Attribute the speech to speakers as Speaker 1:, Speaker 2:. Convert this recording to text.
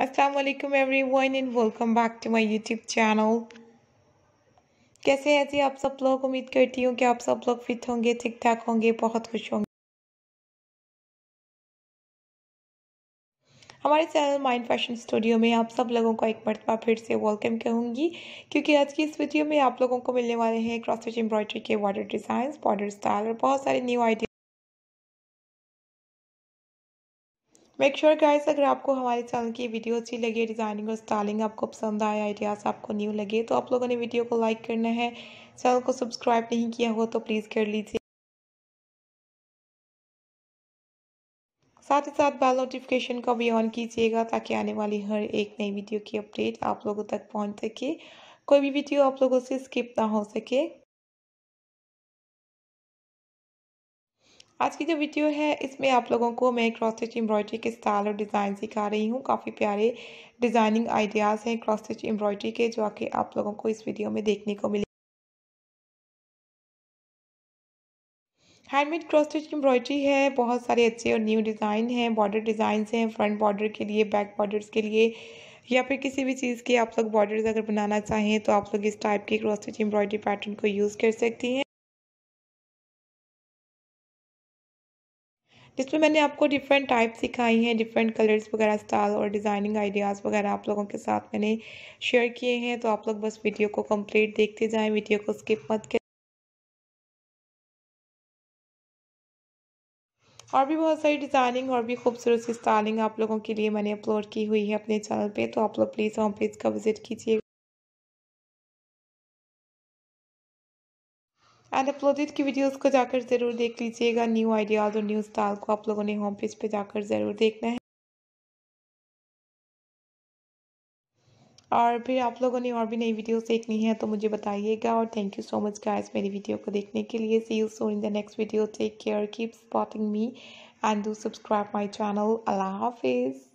Speaker 1: Aslam everyone and welcome back to my YouTube channel कैसे हैं जी आप सब लोग उम्मीद करती हूँ कि आप सब लोग फिट होंगे ठीक ठाक होंगे बहुत खुश होंगे हमारे चैनल माइंड फैशन स्टूडियो में आप सब लोगों को एक मरतबा फिर से वेलकम कहूँगी क्योंकि आज की इस वीडियो में आप लोगों को मिलने वाले हैं क्रॉस स्टिच एम्ब्रॉयडरी के वाटर डिज़ाइन बॉर्डर स्टाइल और बहुत सारे new idea make sure guys अगर आपको हमारे चैनल की वीडियो अच्छी लगी डिज़ाइनिंग और स्टाइलिंग आपको पसंद आए आइडियाज़ आपको न्यू लगे तो आप लोगों ने वीडियो को लाइक करना है चैनल को सब्सक्राइब नहीं किया हो तो प्लीज़ कर लीजिए साथ ही साथ बेल नोटिफिकेशन का भी ऑन कीजिएगा ताकि आने वाली हर एक नई वीडियो की अपडेट आप लोगों तक पहुंच सके कोई भी वीडियो आप लोगों से स्किप ना हो सके आज की जो वीडियो है इसमें आप लोगों को मैं क्रॉस स्टिच एम्ब्रॉयडरी के स्टाइल और डिज़ाइन सिखा रही हूँ काफ़ी प्यारे डिज़ाइनिंग आइडियाज़ हैं क्रॉस स्टिच एम्ब्रॉयडरी के जो आके आप लोगों को इस वीडियो में देखने को मिले हैंडमेड क्रॉस स्टिच एम्ब्रॉयडरी है बहुत सारे अच्छे और न्यू डिज़ाइन हैं बॉर्डर डिजाइन हैं फ्रंट बॉर्डर के लिए बैक बॉर्डर्स के लिए या फिर किसी भी चीज़ के आप लोग बॉर्डर्स अगर बनाना चाहें तो आप लोग इस टाइप के क्रॉस स्टिच एम्ब्रॉयडरी पैटर्न को यूज़ कर सकती हैं जिसमें मैंने आपको डिफरेंट टाइप सिखाई हैं डिफरेंट कलर्स वगैरह स्टाइल और डिज़ाइनिंग आइडियाज़ वगैरह आप लोगों के साथ मैंने शेयर किए हैं तो आप लोग बस वीडियो को कंप्लीट देखते जाएं वीडियो को स्किप मत करें और भी बहुत सारी डिज़ाइनिंग और भी खूबसूरत सी स्टाइलिंग आप लोगों के लिए मैंने अपलोड की हुई है अपने चैनल पे तो आप लोग प्लीज़ होम पेज का विज़िट कीजिएगा एंड अपलोडेड की वीडियोस को जाकर ज़रूर देख लीजिएगा न्यू आइडियाज़ और न्यू स्टाइल को आप लोगों ने होम पेज पे जाकर ज़रूर देखना है और फिर आप लोगों ने और भी नई वीडियोस देखनी है तो मुझे बताइएगा और thank you so much guys मेरी वीडियो को देखने के लिए see you so in the next video take care keep spotting me and do subscribe my channel अल्लाह हाफिज़